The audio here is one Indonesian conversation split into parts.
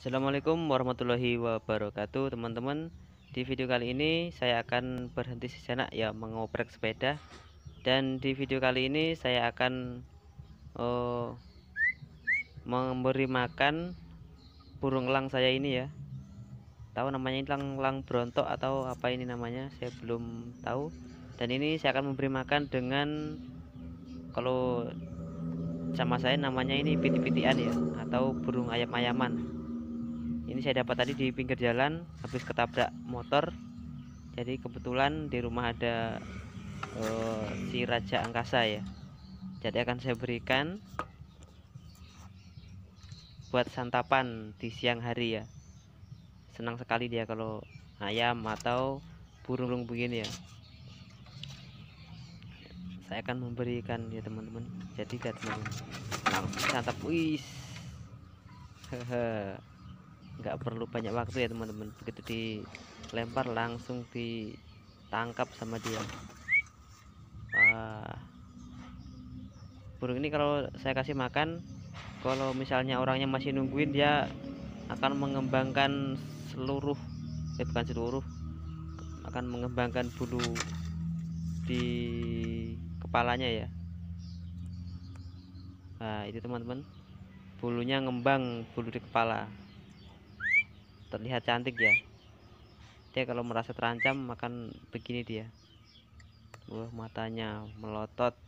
Assalamualaikum warahmatullahi wabarakatuh teman-teman Di video kali ini saya akan berhenti sejenak ya mengoprek sepeda Dan di video kali ini saya akan oh, Memberi makan burung elang saya ini ya Tahu namanya elang elang berontok atau apa ini namanya saya belum tahu Dan ini saya akan memberi makan dengan Kalau sama saya namanya ini piti-pitian ya Atau burung ayam-ayaman ini saya dapat tadi di pinggir jalan habis ketabrak motor jadi kebetulan di rumah ada uh, si raja angkasa ya jadi akan saya berikan buat santapan di siang hari ya senang sekali dia kalau ayam atau burung begini ya saya akan memberikan ya teman-teman jadi ya teman-teman santap wis hehe nggak perlu banyak waktu ya teman-teman begitu dilempar langsung ditangkap sama dia Wah. burung ini kalau saya kasih makan kalau misalnya orangnya masih nungguin dia akan mengembangkan seluruh eh bukan seluruh akan mengembangkan bulu di kepalanya ya nah itu teman-teman bulunya ngembang bulu di kepala terlihat cantik ya dia kalau merasa terancam makan begini dia wah matanya melotot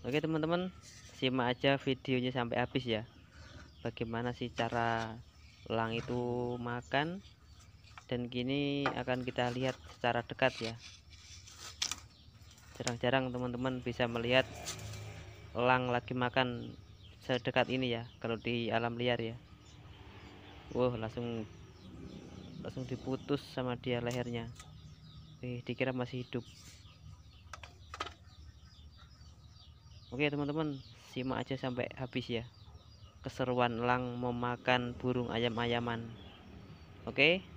oke teman-teman simak aja videonya sampai habis ya bagaimana sih cara elang itu makan dan kini akan kita lihat secara dekat ya jarang-jarang teman-teman bisa melihat elang lagi makan sedekat ini ya kalau di alam liar ya wow langsung langsung diputus sama dia lehernya eh dikira masih hidup oke teman-teman simak aja sampai habis ya keseruan lang memakan burung ayam-ayaman oke